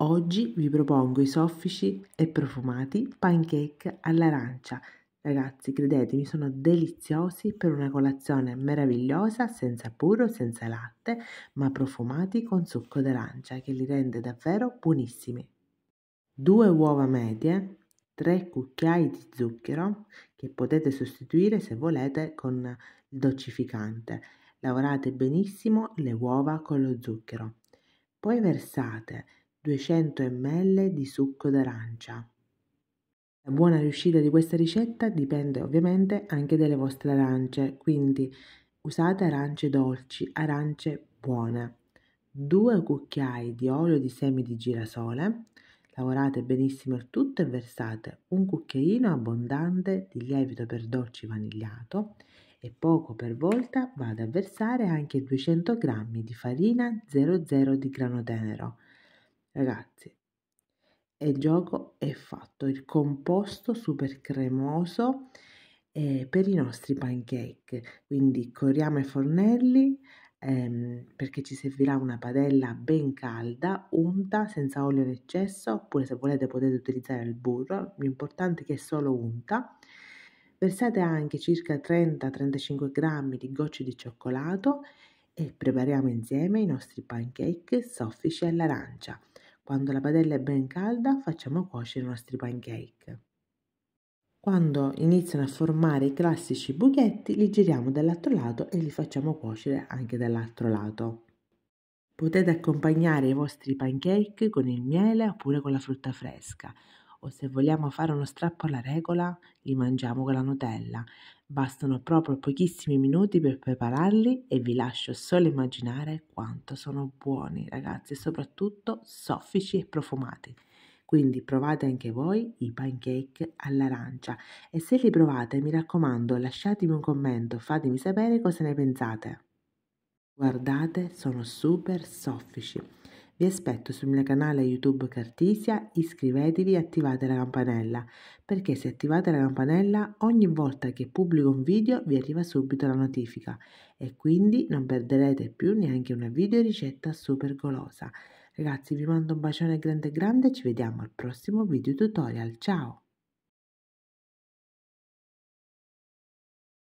Oggi vi propongo i soffici e profumati pancake all'arancia. Ragazzi, credetemi, sono deliziosi per una colazione meravigliosa, senza burro, senza latte, ma profumati con succo d'arancia che li rende davvero buonissimi. Due uova medie, 3 cucchiai di zucchero che potete sostituire se volete con il dolcificante. Lavorate benissimo le uova con lo zucchero. Poi versate 200 ml di succo d'arancia. La buona riuscita di questa ricetta dipende ovviamente anche dalle vostre arance, quindi usate arance dolci, arance buone. 2 cucchiai di olio di semi di girasole, lavorate benissimo il tutto e versate un cucchiaino abbondante di lievito per dolci vanigliato e poco per volta vado a versare anche 200 g di farina 00 di grano tenero Ragazzi, il gioco è fatto, il composto super cremoso eh, per i nostri pancake. Quindi corriamo i fornelli ehm, perché ci servirà una padella ben calda, unta, senza olio in eccesso, oppure se volete potete utilizzare il burro, l'importante è che è solo unta. Versate anche circa 30-35 grammi di gocce di cioccolato e prepariamo insieme i nostri pancake soffici all'arancia. Quando la padella è ben calda facciamo cuocere i nostri pancake. Quando iniziano a formare i classici buchetti li giriamo dall'altro lato e li facciamo cuocere anche dall'altro lato. Potete accompagnare i vostri pancake con il miele oppure con la frutta fresca o se vogliamo fare uno strappo alla regola, li mangiamo con la Nutella. Bastano proprio pochissimi minuti per prepararli e vi lascio solo immaginare quanto sono buoni, ragazzi, e soprattutto soffici e profumati. Quindi provate anche voi i pancake all'arancia e se li provate, mi raccomando, lasciatemi un commento, fatemi sapere cosa ne pensate. Guardate, sono super soffici. Vi aspetto sul mio canale YouTube Cartisia, iscrivetevi e attivate la campanella, perché se attivate la campanella ogni volta che pubblico un video vi arriva subito la notifica e quindi non perderete più neanche una video ricetta super golosa. Ragazzi vi mando un bacione grande grande e ci vediamo al prossimo video tutorial, ciao!